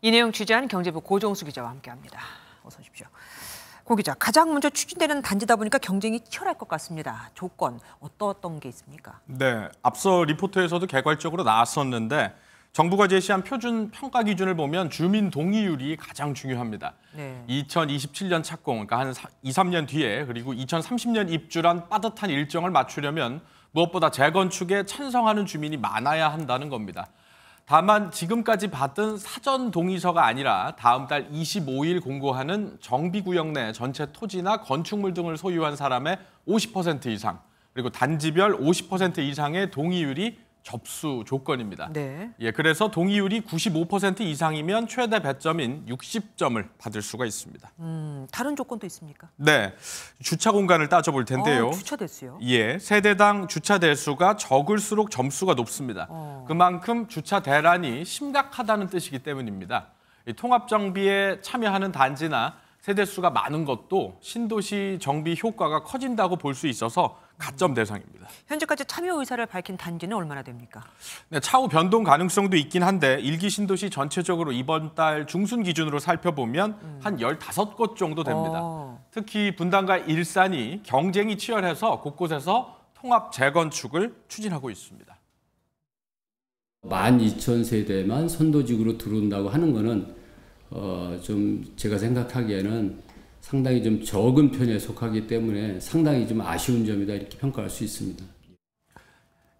이 내용 취재한 경제부 고종수 기자와 함께합니다. 어서 오십시오. 고 기자, 가장 먼저 추진되는 단지다 보니까 경쟁이 치열할 것 같습니다. 조건 어떠게 있습니까? 네, 앞서 리포트에서도 개괄적으로 나왔었는데 정부가 제시한 표준 평가 기준을 보면 주민 동의율이 가장 중요합니다. 네. 2027년 착공, 그러니까 한 2, 3년 뒤에 그리고 2030년 입주란 빠듯한 일정을 맞추려면 무엇보다 재건축에 찬성하는 주민이 많아야 한다는 겁니다. 다만 지금까지 받은 사전 동의서가 아니라 다음 달 25일 공고하는 정비구역 내 전체 토지나 건축물 등을 소유한 사람의 50% 이상, 그리고 단지별 50% 이상의 동의율이 접수 조건입니다. 네. 예, 그래서 동의율이 95% 이상이면 최대 배점인 60점을 받을 수가 있습니다. 음, 다른 조건도 있습니까? 네, 주차 공간을 따져볼 텐데요. 어, 주차 대수요? 예, 세대당 주차 대수가 적을수록 점수가 높습니다. 어. 그만큼 주차 대란이 심각하다는 뜻이기 때문입니다. 통합 정비에 참여하는 단지나 세대수가 많은 것도 신도시 정비 효과가 커진다고 볼 수 있어서 가점 대상입니다. 현재까지 참여 의사를 밝힌 단지는 얼마나 됩니까? 네, 차후 변동 가능성도 있긴 한데 일기 신도시 전체적으로 이번 달 중순 기준으로 살펴보면 음. 한 15곳 정도 됩니다. 오. 어. 특히 분당과 일산이 경쟁이 치열해서 곳곳에서 통합 재건축을 추진하고 있습니다. 12,000세대만 선도지구로 들어온다고 하는 것은 어, 좀 제가 생각하기에는 상당히 좀 적은 편에 속하기 때문에 상당히 좀 아쉬운 점이다 이렇게 평가할 수 있습니다.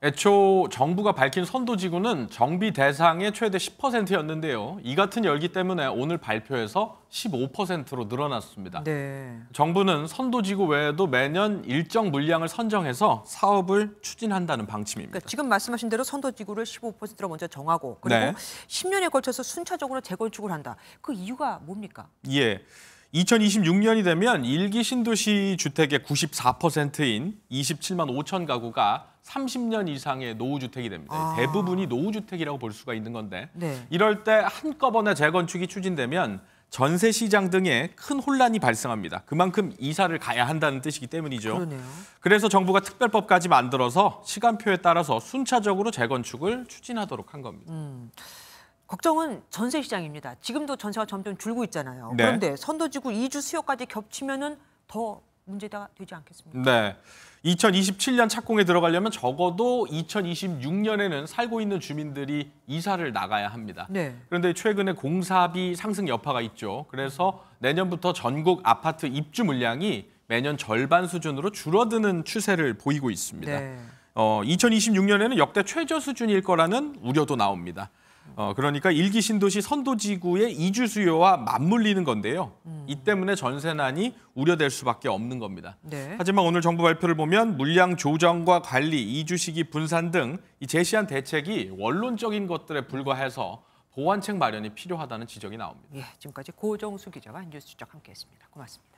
애초 정부가 밝힌 선도지구는 정비 대상의 최대 10%였는데요. 이 같은 열기 때문에 오늘 발표에서 15%로 늘어났습니다. 네. 정부는 선도지구 외에도 매년 일정 물량을 선정해서 사업을 추진한다는 방침입니다. 그러니까 지금 말씀하신 대로 선도지구를 15%로 먼저 정하고 그리고 네. 10년에 걸쳐서 순차적으로 재건축을 한다. 그 이유가 뭡니까? 예. 2026년이 되면 일기 신도시 주택의 94%인 27만 5천 가구가 30년 이상의 노후주택이 됩니다. 아. 대부분이 노후주택이라고 볼 수가 있는 건데 네. 이럴 때 한꺼번에 재건축이 추진되면 전세 시장 등에 큰 혼란이 발생합니다. 그만큼 이사를 가야 한다는 뜻이기 때문이죠. 그러네요. 그래서 정부가 특별법까지 만들어서 시간표에 따라서 순차적으로 재건축을 추진하도록 한 겁니다. 음. 걱정은 전세 시장입니다. 지금도 전세가 점점 줄고 있잖아요. 네. 그런데 선도지구 이주 수요까지 겹치면은 더 문제가 되지 않겠습니까? 네. 2027년 착공에 들어가려면 적어도 2026년에는 살고 있는 주민들이 이사를 나가야 합니다. 네. 그런데 최근에 공사비 상승 여파가 있죠. 그래서 내년부터 전국 아파트 입주 물량이 매년 절반 수준으로 줄어드는 추세를 보이고 있습니다. 네. 어, 2026년에는 역대 최저 수준일 거라는 우려도 나옵니다. 어, 그러니까 일기 신도시 선도지구의 이주 수요와 맞물리는 건데요. 음. 이 때문에 전세난이 우려될 수밖에 없는 겁니다. 네. 하지만 오늘 정부 발표를 보면 물량 조정과 관리, 이주 시기 분산 등 이 제시한 대책이 원론적인 것들에 불과해서 보완책 마련이 필요하다는 지적이 나옵니다. 예, 지금까지 고정수 기자와 뉴스 추적 함께했습니다. 고맙습니다.